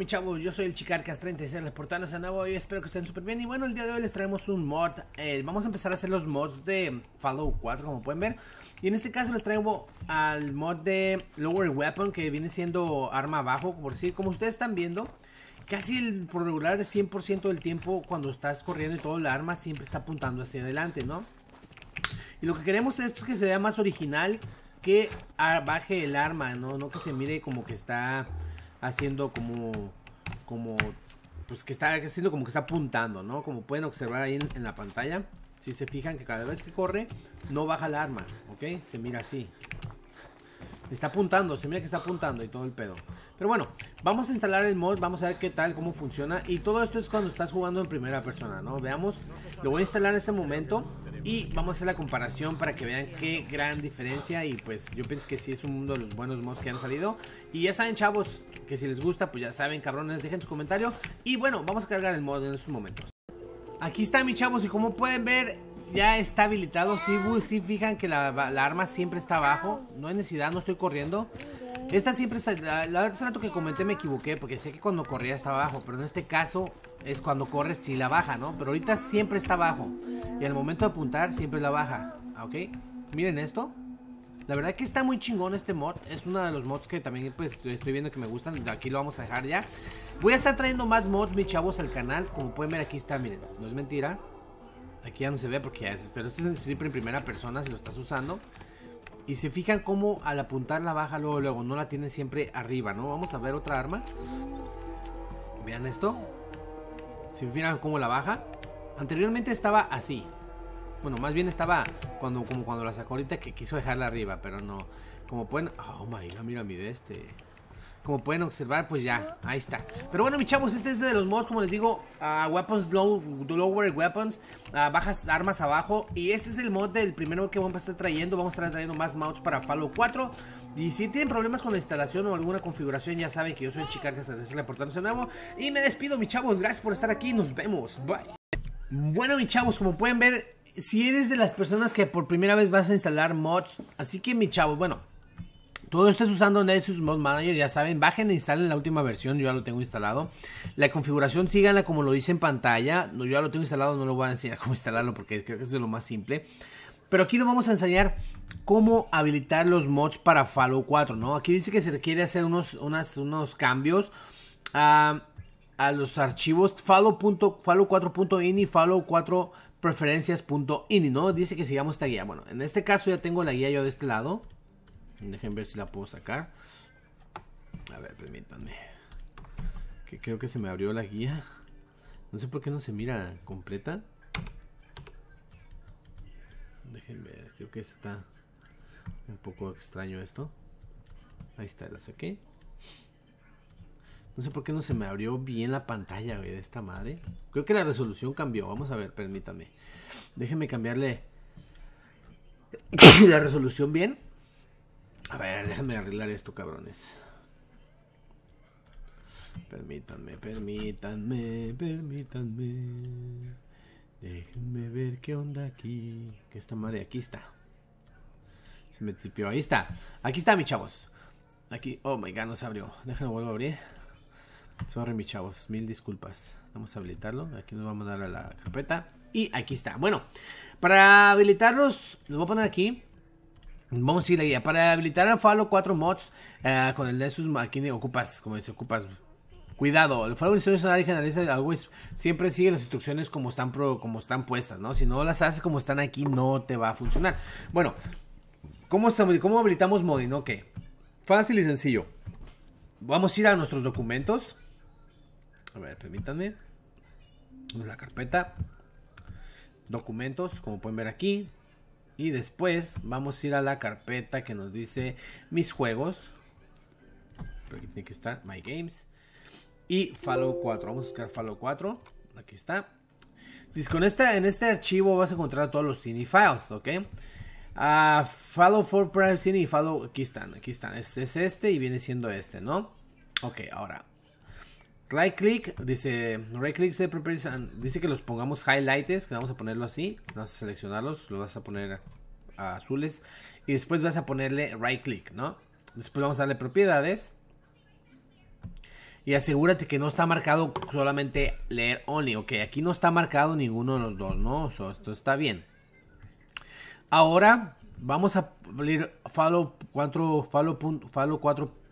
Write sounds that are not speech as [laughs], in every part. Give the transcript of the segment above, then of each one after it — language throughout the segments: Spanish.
Mi chavos? Yo soy el Chicarcas36, les portadas a agua. y espero que estén súper bien. Y bueno, el día de hoy les traemos un mod. Eh, vamos a empezar a hacer los mods de Fallout 4, como pueden ver. Y en este caso les traigo al mod de Lower Weapon, que viene siendo arma abajo, por decir. Como ustedes están viendo, casi el, por regular 100% del tiempo cuando estás corriendo y todo, la arma siempre está apuntando hacia adelante, ¿no? Y lo que queremos es que se vea más original, que baje el arma, ¿no? No que se mire como que está haciendo como, como, pues que está haciendo como que está apuntando, ¿no? Como pueden observar ahí en, la pantalla, si se fijan que cada vez que corre, no baja el arma, ¿ok? Se mira así. Está apuntando, se mira que está apuntando y todo el pedo. Pero bueno, vamos a instalar el mod, vamos a ver qué tal, cómo funciona. Y todo esto es cuando estás jugando en primera persona, ¿no? Veamos, lo voy a instalar en este momento. Y vamos a hacer la comparación para que vean qué gran diferencia. Y pues yo pienso que sí es uno de los buenos mods que han salido. Y ya saben, chavos, que si les gusta, pues ya saben, cabrones, dejen su comentario. Y bueno, vamos a cargar el mod en estos momentos. Aquí está, mi chavos, y como pueden ver, ya está habilitado. Si sí, fijan que la, la arma siempre está abajo. No hay necesidad, no estoy corriendo. Esta siempre está. La hace rato que comenté me equivoqué porque sé que cuando corría está abajo, pero en este caso es cuando corres si la baja, ¿no? Pero ahorita siempre está abajo. Y al momento de apuntar siempre la baja, ¿ah, ¿ok? Miren esto. La verdad que está muy chingón este mod. Es uno de los mods que también pues, estoy viendo que me gustan. Aquí lo vamos a dejar ya. Voy a estar trayendo más mods, mis chavos, al canal. Como pueden ver aquí está, miren. No es mentira. Aquí ya no se ve porque ya es... Pero este es el stripper en primera persona si lo estás usando. Y se fijan cómo al apuntar la baja luego, luego, no la tiene siempre arriba, ¿no? Vamos a ver otra arma. Vean esto. Se fijan cómo la baja. Anteriormente estaba así. Bueno, más bien estaba cuando, como cuando la sacó ahorita que quiso dejarla arriba, pero no. Como pueden... Oh my god, mira mi de este. Como pueden observar, pues ya, ahí está. Pero bueno, mis chavos, este es de los mods, como les digo, ah, Weapons low, Lower Weapons, ah, bajas armas abajo. Y este es el mod del primero que vamos a estar trayendo. Vamos a estar trayendo más mods para Fallout 4. Y si tienen problemas con la instalación o alguna configuración, ya saben que yo soy que es reportándose nuevo. Y me despido, mis chavos, gracias por estar aquí, nos vemos, bye. Bueno, mis chavos, como pueden ver, si eres de las personas que por primera vez vas a instalar mods, así que, mis chavos, bueno... Todo esto es usando Nexus Mod Manager, ya saben, bajen e instalen la última versión, yo ya lo tengo instalado. La configuración síganla como lo dice en pantalla, yo ya lo tengo instalado, no lo voy a enseñar cómo instalarlo porque creo que es lo más simple. Pero aquí lo vamos a enseñar cómo habilitar los mods para Fallout 4, ¿no? Aquí dice que se requiere hacer unos, unos cambios a, los archivos Fallout, 4.ini y Fallout 4 preferencias.ini, ¿no? Dice que sigamos esta guía. Bueno, en este caso ya tengo la guía yo de este lado. Dejen ver si la puedo sacar. A ver, permítanme. Que creo que se me abrió la guía. No sé por qué no se mira completa. Déjenme ver, creo que está un poco extraño esto. Ahí está, la saqué. No sé por qué no se me abrió bien la pantalla, güey, de esta madre. Creo que la resolución cambió. Vamos a ver, permítanme. Déjenme cambiarle [coughs] la resolución bien. A ver, déjenme arreglar esto, cabrones. Permítanme, permítanme, permítanme. Déjenme ver qué onda aquí. Que esta madre, aquí está. Se me tipió, ahí está. Aquí está, mis chavos. Aquí, oh my god, no se abrió. Déjenme vuelvo a abrir. Sorry, mi chavos, mil disculpas. Vamos a habilitarlo. Aquí nos vamos a dar a la carpeta. Y aquí está. Bueno, para habilitarlos, los voy a poner aquí. Vamos a ir la Para habilitar al Fallout 4 mods eh, con el de sus ocupas, como dice, ocupas. Cuidado, el Fallout Instructions algo siempre sigue las instrucciones como están, como están puestas, ¿no? Si no las haces como están aquí, no te va a funcionar. Bueno, ¿cómo, estamos, cómo habilitamos modding? Ok, fácil y sencillo. Vamos a ir a nuestros documentos. A ver, permítanme. Vamos la carpeta. Documentos, como pueden ver aquí. Y después vamos a ir a la carpeta que nos dice mis juegos. aquí tiene que estar My Games. Y Fallout 4. Vamos a buscar Fallout 4. Aquí está. Con en este archivo vas a encontrar todos los cine files, ¿ok? Ah, Fallout 4 Prime Cine y Fallout... Aquí están, aquí están. Este es este y viene siendo este, ¿no? Ok, ahora. Right click, dice right click dice que los pongamos highlights, que vamos a ponerlo así, vas a seleccionarlos, los vas a poner azules y después vas a ponerle right click, ¿no? Después vamos a darle propiedades y asegúrate que no está marcado solamente leer only, ok, aquí no está marcado ninguno de los dos, ¿no? esto está bien. Ahora Vamos a abrir follow 4, 4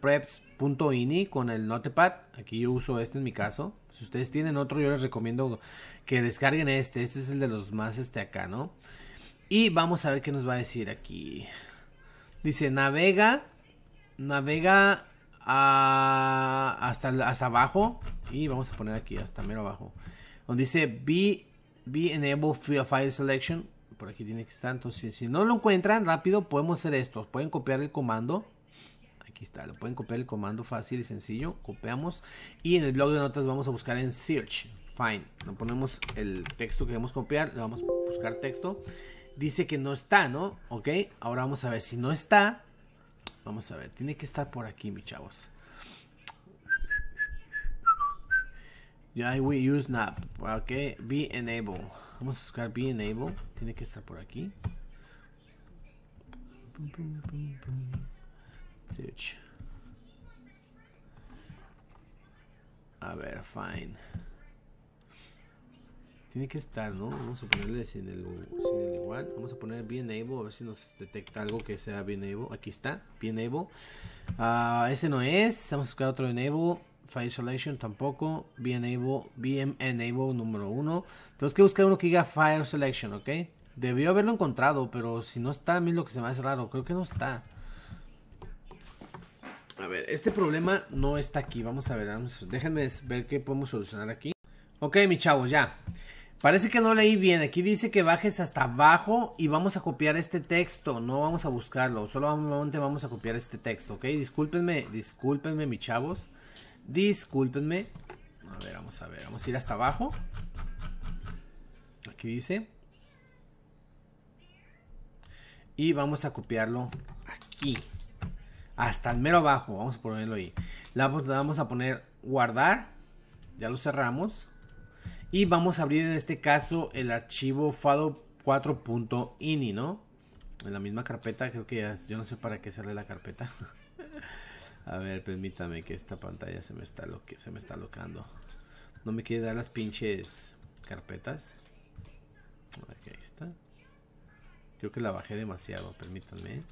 preps.ini con el notepad. Aquí yo uso este en mi caso. Si ustedes tienen otro, yo les recomiendo que descarguen este. Este es el de los más este acá, ¿no? Y vamos a ver qué nos va a decir aquí. Dice, navega, navega ah, hasta, abajo. Y vamos a poner aquí, hasta mero abajo. Donde dice, be, be enable file selection por aquí tiene que estar. Entonces, si no lo encuentran rápido, podemos hacer esto. Pueden copiar el comando. Aquí está, lo pueden copiar el comando fácil y sencillo. Copiamos. Y en el blog de notas vamos a buscar en search. Fine. No ponemos el texto que queremos copiar. Le vamos a buscar texto. Dice que no está, ¿no? Ok. Ahora vamos a ver si no está. Vamos a ver. Tiene que estar por aquí, mis chavos. Yeah, we use nap. Ok. Be enable. Vamos a buscar Be Enable. Tiene que estar por aquí. A ver, fine. Tiene que estar, ¿no? Vamos a ponerle sin el, igual. Vamos a poner Be Enable. A ver si nos detecta algo que sea Be Enable. Aquí está, Be Enable. Ah, ese no es. Vamos a buscar otro Enable. Fire Selection, tampoco. VM enable BM em, Enable número 1. Tenemos que buscar uno que diga Fire Selection, ¿ok? Debió haberlo encontrado, pero si no está, a mí lo que se me hace raro. Creo que no está. A ver, este problema no está aquí. Vamos a ver, déjenme ver qué podemos solucionar aquí. Ok, mis chavos, ya. Parece que no leí bien. Aquí dice que bajes hasta abajo y vamos a copiar este texto. No vamos a buscarlo. Solamente vamos a copiar este texto, ¿ok? Discúlpenme, discúlpenme, mis chavos. Discúlpenme. A ver, vamos a ver. Vamos a ir hasta abajo. Aquí dice. Y vamos a copiarlo aquí. Hasta el mero abajo. Vamos a ponerlo ahí. vamos a poner guardar. Ya lo cerramos. Y vamos a abrir en este caso el archivo fado 4.ini, ¿no? En la misma carpeta. Creo que ya, yo no sé para qué sale la carpeta. [laughs] A ver, permítame que esta pantalla se me está lo se me está locando. No me quiere dar las pinches carpetas. Creo que la bajé demasiado, permítanme.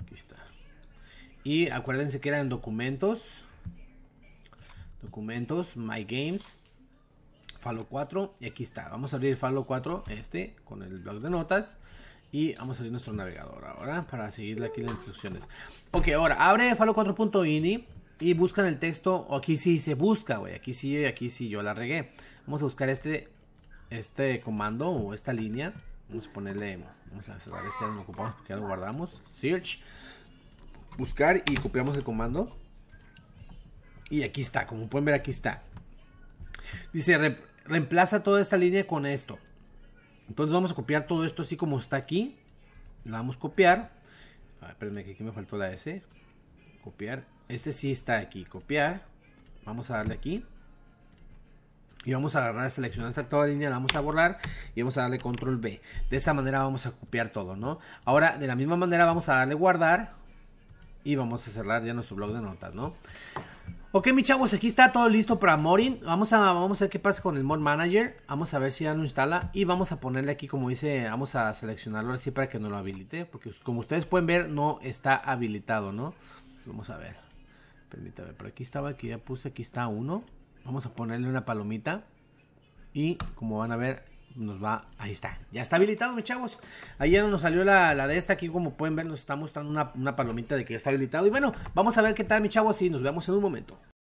Aquí está. Y acuérdense que eran documentos. Documentos, My Games falo 4 y aquí está. Vamos a abrir falo 4, este, con el blog de notas. Y vamos a abrir nuestro navegador ahora para seguirle aquí las instrucciones. Ok, ahora abre falo 4.ini y buscan el texto. o Aquí sí se busca, güey. Aquí sí, aquí sí yo la regué. Vamos a buscar este, este comando o esta línea. Vamos a ponerle, vamos a cerrar este, no ocupamos porque lo guardamos. Search. Buscar y copiamos el comando. Y aquí está, como pueden ver aquí está. Dice, reemplaza toda esta línea con esto. Entonces vamos a copiar todo esto así como está aquí. La vamos a copiar. A ver, espérenme que aquí me faltó la S. Copiar. Este sí está aquí. Copiar. Vamos a darle aquí. Y vamos a agarrar, seleccionar esta toda línea, la vamos a borrar y vamos a darle control B. De esta manera vamos a copiar todo, ¿no? Ahora, de la misma manera vamos a darle guardar y vamos a cerrar ya nuestro blog de notas, ¿no? Ok, mis chavos, aquí está todo listo para Morin. Vamos a, vamos a ver qué pasa con el Mod Manager. Vamos a ver si ya lo instala. Y vamos a ponerle aquí, como dice, vamos a seleccionarlo así para que no lo habilite. Porque como ustedes pueden ver, no está habilitado, ¿no? Vamos a ver. Permítame, por aquí estaba, aquí ya puse, aquí está uno. Vamos a ponerle una palomita. Y como van a ver, nos va, ahí está, ya está habilitado, mis chavos. Ayer nos salió la, de esta, aquí como pueden ver nos está mostrando una, una palomita de que ya está habilitado. Y bueno, vamos a ver qué tal, mis chavos, y nos vemos en un momento.